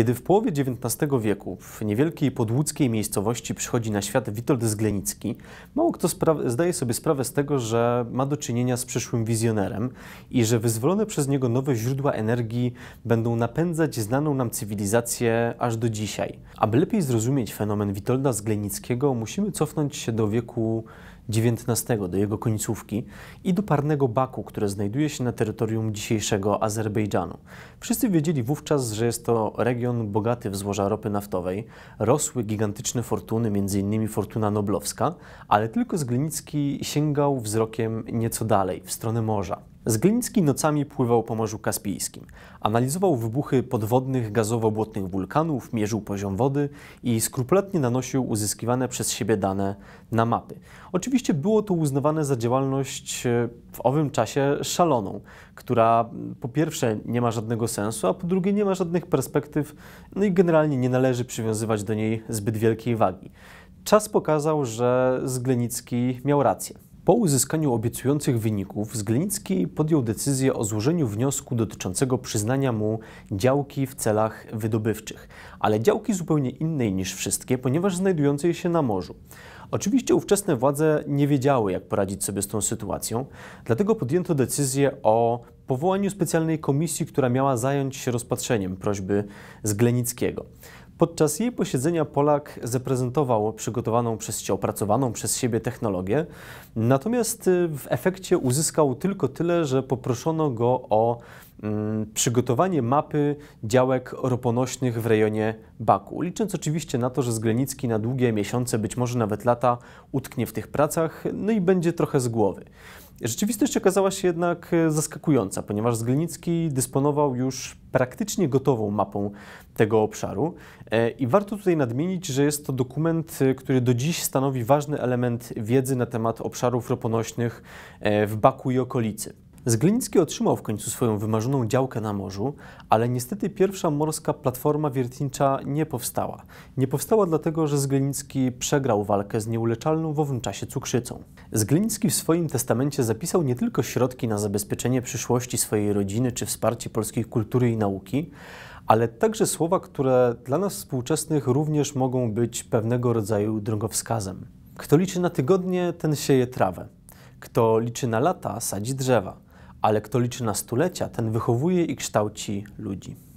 Kiedy w połowie XIX wieku w niewielkiej podłódzkiej miejscowości przychodzi na świat Witold Zglenicki, mało kto zdaje sobie sprawę z tego, że ma do czynienia z przyszłym wizjonerem i że wyzwolone przez niego nowe źródła energii będą napędzać znaną nam cywilizację aż do dzisiaj. Aby lepiej zrozumieć fenomen Witolda Zglenickiego, musimy cofnąć się do wieku XIX do jego końcówki i do parnego Baku, które znajduje się na terytorium dzisiejszego Azerbejdżanu. Wszyscy wiedzieli wówczas, że jest to region bogaty w złoża ropy naftowej, rosły gigantyczne fortuny, m.in. fortuna noblowska, ale tylko Zglinicki sięgał wzrokiem nieco dalej, w stronę morza. Zgliński nocami pływał po Morzu Kaspijskim, analizował wybuchy podwodnych gazowo-błotnych wulkanów, mierzył poziom wody i skrupulatnie nanosił uzyskiwane przez siebie dane na mapy. Oczywiście było to uznawane za działalność e, w owym czasie szaloną, która po pierwsze nie ma żadnego sensu, a po drugie nie ma żadnych perspektyw, no i generalnie nie należy przywiązywać do niej zbyt wielkiej wagi. Czas pokazał, że Zglenicki miał rację. Po uzyskaniu obiecujących wyników Zglenicki podjął decyzję o złożeniu wniosku dotyczącego przyznania mu działki w celach wydobywczych, ale działki zupełnie innej niż wszystkie, ponieważ znajdującej się na morzu. Oczywiście ówczesne władze nie wiedziały, jak poradzić sobie z tą sytuacją, dlatego podjęto decyzję o powołaniu specjalnej komisji, która miała zająć się rozpatrzeniem prośby Zglenickiego. Podczas jej posiedzenia Polak zaprezentował przygotowaną przez Cię, opracowaną przez siebie technologię, natomiast y, w efekcie uzyskał tylko tyle, że poproszono go o Mm, przygotowanie mapy działek roponośnych w rejonie Baku, licząc oczywiście na to, że Zglenicki na długie miesiące, być może nawet lata, utknie w tych pracach, no i będzie trochę z głowy. Rzeczywistość okazała się jednak e, zaskakująca, ponieważ Zglinicki dysponował już praktycznie gotową mapą tego obszaru. E, I warto tutaj nadmienić, że jest to dokument, e, który do dziś stanowi ważny element wiedzy na temat obszarów roponośnych w Baku i okolicy. Zgliński otrzymał w końcu swoją wymarzoną działkę na morzu, ale niestety pierwsza morska platforma wiertnicza nie powstała. Nie powstała dlatego, że Zgliński przegrał walkę z nieuleczalną w owym czasie cukrzycą. Zgliński w swoim testamencie zapisał nie tylko środki na zabezpieczenie przyszłości swojej rodziny czy wsparcie polskiej kultury i nauki, ale także słowa, które dla nas współczesnych również mogą być pewnego rodzaju drogowskazem. Kto liczy na tygodnie, ten sieje trawę. Kto liczy na lata, sadzi drzewa ale kto liczy na stulecia, ten wychowuje i kształci ludzi.